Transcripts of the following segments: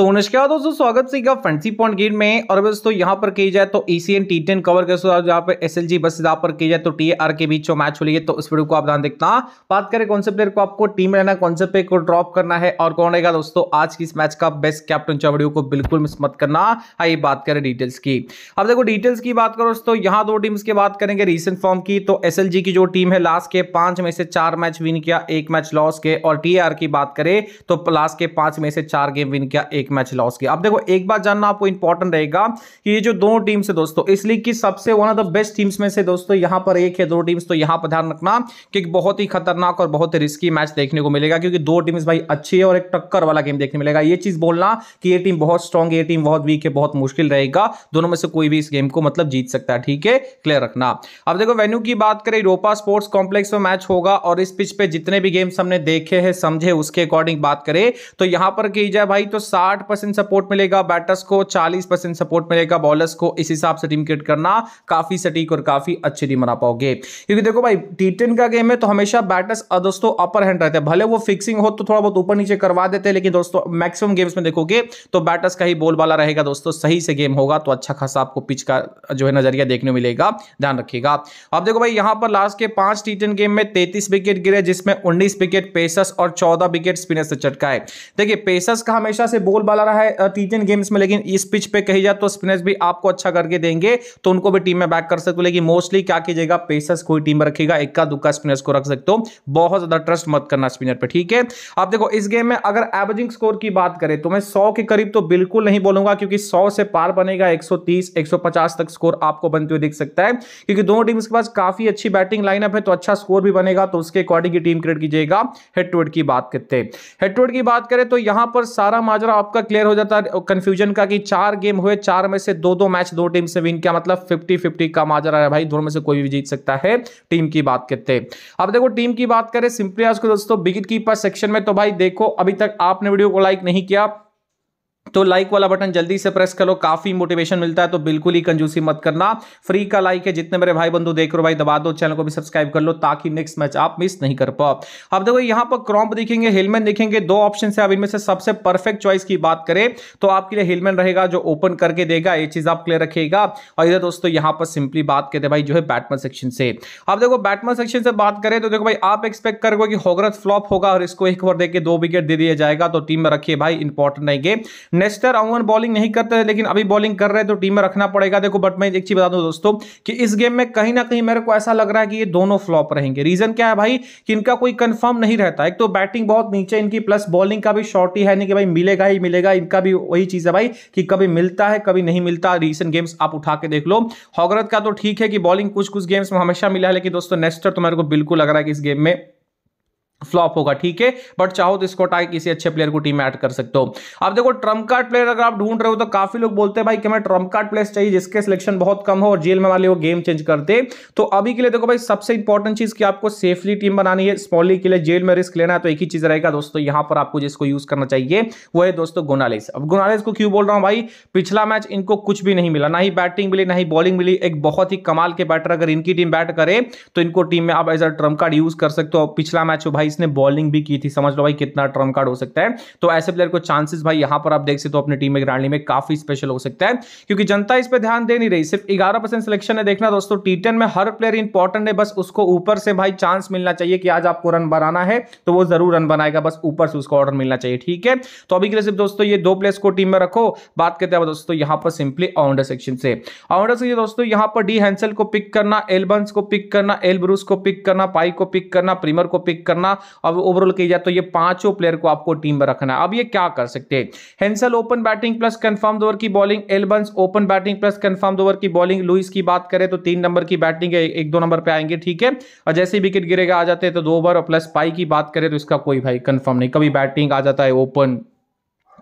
तो नमस्कार दोस्तों स्वागत सीखा फैंसी पॉइंट गेट में और दोस्तों यहाँ पर की जाए तो एशियन टी टेन कवर के साथ यहाँ पर एस एल जी बस यहाँ पर की जाए तो टी आर के बीच जो मैच हो रही है तो उस वीडियो को आप ध्यान देखना बात करें कौन से प्लेयर को आपको टीम में रहना कौन से प्लेयर को ड्रॉप करना है और कौन रहेगा दोस्तों आज की इस मैच का बेस्ट कैप्टन चौबड़ियों को बिल्कुल मिस मत करना आइए बात करें डिटेल्स की अब देखो डिटेल्स की बात करो दोस्तों यहाँ दो टीम्स की बात करेंगे रिसेंट फॉर्म की तो एस की जो टीम है लास्ट के पांच में से चार मैच विन किया एक मैच लॉस के और टी की बात करें तो लास्ट के पांच में से चार गेम विन किया एक मैच लॉस किया अब देखो एक बात जानना आपको इंपॉर्टेंट रहेगा कि ये जो दोनों टीम्स है दोस्तों इस लीग की सबसे one of the best teams में से दोस्तों यहां पर एक है दो टीम्स तो यहां पर ध्यान रखना कि बहुत ही खतरनाक और बहुत ही रिस्की मैच देखने को मिलेगा क्योंकि दो टीम्स भाई अच्छी है और एक टक्कर वाला गेम देखने मिलेगा ये चीज बोलना कि ये टीम बहुत स्ट्रॉन्ग ये टीम बहुत वीक है बहुत मुश्किल रहेगा दोनों में से कोई भी इस गेम को मतलब जीत सकता है ठीक है क्लियर रखना अब देखो वेन्यू की बात करें रोपा स्पोर्ट्स कॉम्प्लेक्स में मैच होगा और इस पिच पे जितने भी गेम्स हमने देखे हैं समझे उसके अकॉर्डिंग बात करें तो यहां पर की जाए भाई तो साठ परसेंट सपोर्ट मिलेगा बैटर्स को चालीस परसेंट सपोर्ट मिलेगा बॉलर्स को इस हिसाब से टीम क्रिएट करना काफी सटीक और काफी अच्छी टीम बना पाओगे क्योंकि देखो भाई टी टेन का गेम है तो हमेशा बैटर्स दोस्तों अपर हैंड रहते हैं भले वो फिक्सिंग हो तो थोड़ा बहुत ऊपर नीचे करवा देते हैं लेकिन दोस्तों मैक्सिमम गेम्स में देखोगे तो बैटर्स का ही बोल वाला रहेगा दोस्तों सही से गेम होगा तो अच्छा खासा आपको पिच का जो है नजरिया देखने मिलेगा ध्यान रखिएगा अब देखो भाई यहां पर लास्ट के पांच टी गेम में तैतीस विकेट गिरे जिसमें उन्नीस विकेट पेसर्स और चौदह विकेट स्पिनर्स से चटकाए देखिए पेसर्स का हमेशा से बोल बॉलर है तीन गेम्स में लेकिन इस पिच पे कही जाए तो स्पिनर्स भी आपको अच्छा करके देंगे तो उनको भी टीम में बैक कर सकते हो लेकिन मोस्टली क्या कीजिएगा पेसर्स कोई टीम में रखेगा इक्का दुक्का स्पिनर्स को रख सकते हो बहुत ज्यादा ट्रस्ट मत करना स्पिनर पर ठीक है आप देखो इस गेम में अगर एवरेजिंग स्कोर की बात करें तो मैं सौ के करीब तो बिल्कुल नहीं बोलूंगा क्योंकि सौ से पार बनेगा एक सौ तक स्कोर आपको बनते हुए दिख सकता है क्योंकि दोनों टीम्स के पास काफी अच्छी बैटिंग लाइनअप है तो अच्छा स्कोर भी बनेगा तो उसके अकॉर्डिंग ही टीम क्रिएट कीजिएगा हेड टू हेड की बात करते हैं हेड टू हेड की बात करें तो यहां पर सारा माजरा आप आपका क्लियर हो जाता है कंफ्यूजन का कि चार गेम हुए चार में से दो दो मैच दो टीम से विन किया मतलब फिफ्टी फिफ्टी का माजरा है भाई दोनों में से कोई भी जीत सकता है टीम की बात करते अब देखो टीम की बात करें सिंपली आज को दोस्तों बिगिट कीपर सेक्शन में तो भाई देखो अभी तक आपने वीडियो को लाइक नहीं किया तो लाइक वाला बटन जल्दी से प्रेस करो काफी मोटिवेशन मिलता है तो बिल्कुल ही कंजूसी मत करना फ्री का लाइक है जितने मेरे भाई बंधु देख रहे हो भाई दबा दो चैनल को भी सब्सक्राइब कर लो ताकि नेक्स्ट मैच आप मिस नहीं कर पाओ अब देखो यहाँ पर क्रॉम्प देखेंगे हेलमेट देखेंगे दो ऑप्शन है अब इनमें से सबसे परफेक्ट चॉइस की बात करें तो आपके लिए हेलमेट रहेगा जो ओपन करके देगा ये चीज आप क्लियर रखेगा और इधर दोस्तों यहाँ पर सिंपली बात करते भाई जो है बैटमैन सेक्शन से अब देखो बैटमैन सेक्शन से बात करें तो देखो भाई आप एक्सपेक्ट करोगे कि होगरथ फ्लॉप होगा और इसको एक ओवर देकर दो विकेट दे दिया जाएगा तो टीम में रखिए भाई इंपॉर्टेंट नहीं नेस्टर अमूमन बॉलिंग नहीं करते हैं लेकिन अभी बॉलिंग कर रहे हैं तो टीम में रखना पड़ेगा देखो बट मैं एक चीज बता दूं दोस्तों कि इस गेम में कहीं ना कहीं मेरे को ऐसा लग रहा है कि ये दोनों फ्लॉप रहेंगे रीजन क्या है भाई कि इनका कोई कंफर्म नहीं रहता एक तो बैटिंग बहुत नीचे इनकी प्लस बॉलिंग का भी शॉर्ट ही है नहीं कि भाई मिलेगा ही मिलेगा इनका भी वही चीज है भाई कि कभी मिलता है कभी नहीं मिलता रिसेंट गेम्स आप उठा के देख लो हॉगरत का तो ठीक है कि बॉलिंग कुछ कुछ गेम्स में हमेशा मिला है लेकिन दोस्तों नेस्टर तो मेरे को बिल्कुल लग रहा है कि इस गेम में फ्लॉप होगा ठीक है बट चाहो तो इसको टाइप किसी अच्छे प्लेयर को टीम में ऐड कर सकते हो अब देखो ट्रम्प कार्ड प्लेयर अगर आप ढूंढ रहे हो तो काफी लोग बोलते हैं भाई कि हमें ट्रम्प कार्ड प्लेयर चाहिए जिसके सिलेक्शन बहुत कम हो और जेल में वाले वो गेम चेंज करते तो अभी के लिए देखो भाई सबसे इंपॉर्टेंट चीज की आपको सेफली टीम बनानी है स्मॉली के लिए जेल में रिस्क लेना है तो एक ही चीज रहेगा दोस्तों यहां पर आपको जिसको यूज करना चाहिए वो है दोस्तों गोनालेस अब गोनालेस को क्यों बोल रहा हूँ भाई पिछला मैच इनको कुछ भी नहीं मिला ना ही बैटिंग मिली ना ही बॉलिंग मिली एक बहुत ही कमाल के बैटर अगर इनकी टीम बैट करे तो इनको टीम में आप as a trump card use कर सकते हो पिछला मैच भाई इसने बॉलिंग भी की थी समझ लो भाई कितना ट्रम कार्ड हो सकता है तो ऐसे प्लेयर को चांसेस भाई यहां पर आप देख सकते हो तो अपनी टीम में ग्रांडी में काफी स्पेशल हो सकता है क्योंकि जनता इस पर ध्यान दे नहीं रही सिर्फ ग्यारह सिलेक्शन है देखना दोस्तों टी में हर प्लेयर इंपॉर्टेंट है बस उसको ऊपर से भाई चांस मिलना चाहिए कि आज आपको रन बनाना है तो वो जरूर रन बनाएगा बस ऊपर से उसको ऑर्डर मिलना चाहिए ठीक है तो अभी के लिए सिर्फ दोस्तों ये दो प्लेयर को टीम में रखो बात करते हैं दोस्तों यहां पर सिंपली ऑनडर सेक्शन से ऑनडर से दोस्तों यहां पर डी हैंसल को पिक करना एलबंस को पिक करना एल ब्रूस को पिक करना पाई को पिक करना प्रीमर को पिक करना अब ओवरऑल की जाए तो ये पांचों प्लेयर को आपको टीम में रखना है अब ये क्या कर सकते हैं Hensel open batting plus confirm over की bowling Albans open batting plus confirm over की बॉलिंग लुइस की बात करें तो तीन नंबर की बैटिंग है एक दो नंबर पर आएंगे ठीक है और जैसे विकेट गिरेगा आ जाते हैं तो दो ओवर और प्लस पाई की बात करें तो इसका कोई भाई कंफर्म नहीं कभी बैटिंग आ जाता है ओपन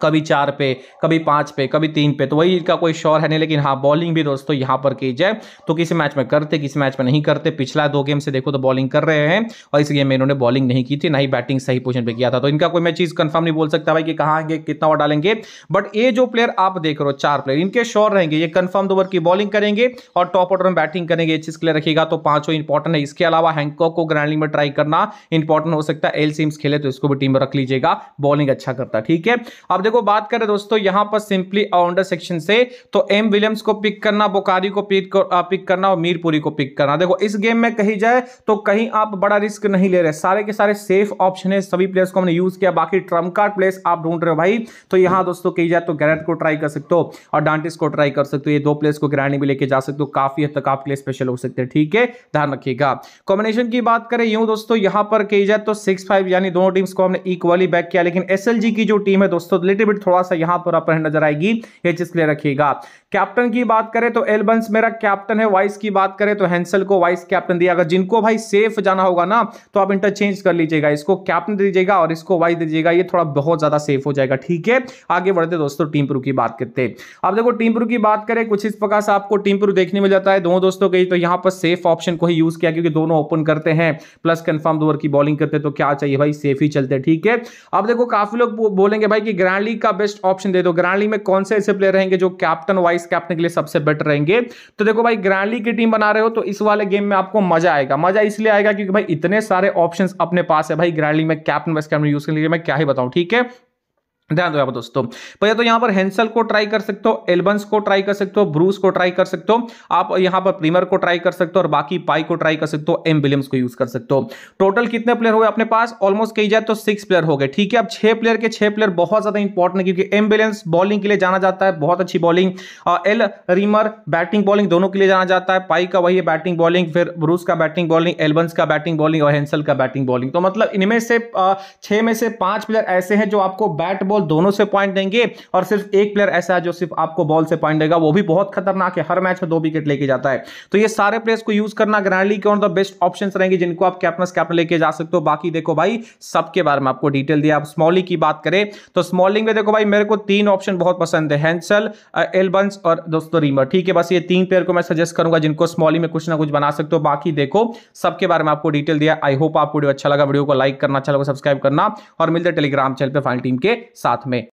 कभी चार पे कभी पांच पे कभी तीन पे तो वही इनका कोई शोर है नहीं लेकिन हाँ बॉलिंग भी दोस्तों यहां पर की जाए तो किसी मैच में करते किसी मैच में नहीं करते पिछला दो गेम से देखो तो बॉलिंग कर रहे हैं और इस गेम में इन्होंने बॉलिंग नहीं की थी ना ही बैटिंग सही पोजिशन पर किया था तो इनका कोई मैं चीज़ कंफर्म नहीं बोल सकता भाई कि कहाँ आएंगे कितना ओवर डालेंगे बट ये जो प्लेयर आप देख रहे हो चार प्लेयर इनके श्योर रहेंगे ये कन्फर्म ओवर की बॉलिंग करेंगे और टॉप ऑर्डर में बैटिंग करेंगे ये चीज़ क्लियर रखेगा तो पांचों इंपॉर्टेंट है इसके अलावा हैंकॉक को ग्रैंडिंग में ट्राई करना इंपॉर्टेंट हो सकता है एल सीम्स खेले तो इसको भी टीम में रख लीजिएगा बॉलिंग अच्छा करता ठीक है अब देखो बात करें दोस्तों यहां पर सिंपली ऑलराउंडर सेक्शन से तो एम विलियम्स को पिक करना बोकारी को पिक पिक करना और मीरपुरी को पिक करना देखो इस गेम में कही जाए तो कहीं आप बड़ा रिस्क नहीं ले रहे सारे के सारे सेफ ऑप्शन है सभी प्लेयर्स को हमने यूज किया बाकी ट्रम्प कार्ड प्लेस आप ढूंढ रहे हो भाई तो यहां दोस्तों कही जाए तो गैरेट को ट्राई कर सकते हो और डांटिस को ट्राई कर सकते हो ये दो प्लेस को ग्रैंड भी लेके जा सकते हो काफी हद तक आपके लिए स्पेशल हो सकते हैं ठीक है ध्यान रखिएगा कॉम्बिनेशन की बात करें यूं दोस्तों यहां पर कही जाए तो सिक्स फाइव यानी दोनों टीम्स को हमने इक्वली बैक किया लेकिन एस की जो टीम है दोस्तों नेगेटिव थोड़ा सा यहां पर आपको नजर आएगी ये चीज क्लियर रखिएगा कैप्टन की बात करें तो एलबंस मेरा कैप्टन है वाइस की बात करें तो हैंसल को वाइस कैप्टन दिया अगर जिनको भाई सेफ जाना होगा ना तो आप इंटरचेंज कर लीजिएगा इसको कैप्टन दीजिएगा और इसको वाइस दीजिएगा ये थोड़ा बहुत ज्यादा सेफ हो जाएगा ठीक है आगे बढ़ते दोस्तों टीम प्रू की बात करते अब देखो टीम प्रू की बात करें कुछ इस प्रकार से आपको टीम प्रू देखने मिल जाता है दोनों दोस्तों कही तो यहाँ पर सेफ ऑप्शन को ही यूज किया क्योंकि दोनों ओपन करते हैं प्लस कन्फर्म ओवर की बॉलिंग करते तो क्या चाहिए भाई सेफ ही चलते ठीक है अब देखो काफी लोग बोलेंगे भाई कि ग्रैंड ग्रांडली का बेस्ट ऑप्शन दे दो ग्रांडली में कौन से ऐसे प्लेयर रहेंगे जो कैप्टन वाइस कैप्टन के लिए सबसे बेटर रहेंगे तो देखो भाई ग्रांडली की टीम बना रहे हो तो इस वाले गेम में आपको मजा आएगा मजा इसलिए आएगा क्योंकि भाई इतने सारे ऑप्शन अपने पास है भाई ग्रांडली में कैप्टन वाइस कैप्टन यूज करने के लिए मैं क्या ही बताऊं ठीक है ध्यान दो दोस्तों पहले तो, तो यहाँ पर हेंसल को ट्राई कर सकते हो एल्बंस को ट्राई कर सकते हो ब्रूस को ट्राई कर सकते हो आप यहाँ पर प्रीमर को ट्राई कर सकते हो और बाकी पाई को ट्राई कर सकते हो एम विलियम्स को यूज कर सकते हो टोटल कितने प्लेयर हो गए अपने पास ऑलमोस्ट कही जाए तो सिक्स प्लेयर हो गए ठीक है अब छह प्लेयर के छह प्लेयर बहुत ज्यादा इंपॉर्टेंट है क्योंकि एम विलियम्स बॉलिंग के लिए जाना जाता है बहुत अच्छी bowling L Rimmer batting bowling दोनों के लिए जाना जाता है पाई का वही है बैटिंग बॉलिंग फिर ब्रूस का बैटिंग बॉलिंग एल्बंस का बैटिंग बॉलिंग और हेंसल का बैटिंग बॉलिंग तो मतलब इनमें से छह में से पांच प्लेयर ऐसे हैं जो आपको बैट बॉल बॉल दोनों से पॉइंट देंगे और सिर्फ एक प्लेयर ऐसा है जो सिर्फ आपको बॉल से पॉइंट देगा वो भी बहुत खतरनाक है हर मैच में दो विकेट लेके जाता है तो ये सारे प्लेयर्स को यूज करना ग्रैंडली के ऑन द बेस्ट ऑप्शन रहेंगे जिनको आप कैप्टन कैप्टन लेके जा सकते हो बाकी देखो भाई सबके बारे में आपको डिटेल दिया आप स्मॉलिंग की बात करें तो स्मॉलिंग में देखो भाई मेरे को तीन ऑप्शन बहुत पसंद है हैंसल एलबंस और दोस्तों रीमर ठीक है बस ये तीन प्लेयर को मैं सजेस्ट करूंगा जिनको स्मॉलिंग में कुछ ना कुछ बना सकते हो बाकी देखो सबके बारे में आपको डिटेल दिया आई होप आपको वीडियो अच्छा लगा वीडियो को लाइक करना अच्छा लगा सब्सक्राइब करना और मिलते टेलीग्राम चैनल पर फाइनल टीम के साथ साथ में